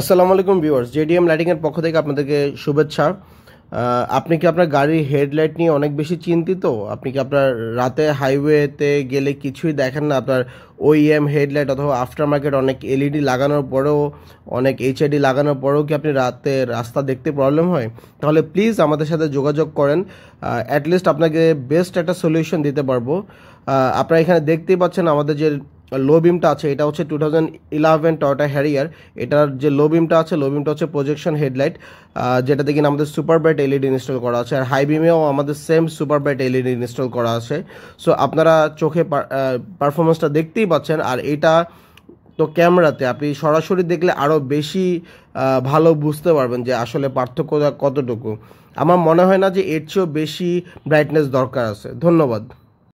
আসসালামু আলাইকুম viewers JDM লাইটিংয়ের পক্ষ থেকে আপনাদেরকে শুভেচ্ছা আপনি কি আপনার গাড়ির হেডলাইট নিয়ে অনেক বেশি চিন্তিত আপনি কি আপনার রাতে হাইওয়েতে গেলে কিছুই দেখেন না আপনার ওইএম e হেডলাইট অথবা আফটার মার্কেট অনেক এলইডি e লাগানোর পরেও অনেক এইচআইডি লাগানোর পরেও কি আপনি রাতে রাস্তা দেখতে প্রবলেম হয় তাহলে প্লিজ আমাদের সাথে যোগাযোগ করেন অ্যাটলিস্ট আপনাকে বেস্ট একটা সলিউশন দিতে পারবো আপনারা এখানে দেখতেই পাচ্ছেন আমাদের যে লো বিমটা আছে এটা হচ্ছে two thousand eleven Toyota Harrier এটার যে লো বিমটা আছে লো বিমটা হচ্ছে প্রজেকশন হেডলাইট যেটাতে কিনা আমাদের সুপার ব্রাইট এলইডি ইনস্টল করা আছে আর হাই বিমেও আমাদের same super bright LED install করা আছে সো আপনারা চোখে পারফরমেন্সটা দেখতেই পাচ্ছেন আর এটা তো ক্যামেরাতে আপনি সরাসরি দেখলে আরও বেশি ভালো বুঝতে পারবেন যে আসলে পার্থক্যটা কতটুকু আমার মনে হয় না যে এর চেয়েও বেশি ব্রাইটনেস দরকার আছে ধন্যবাদ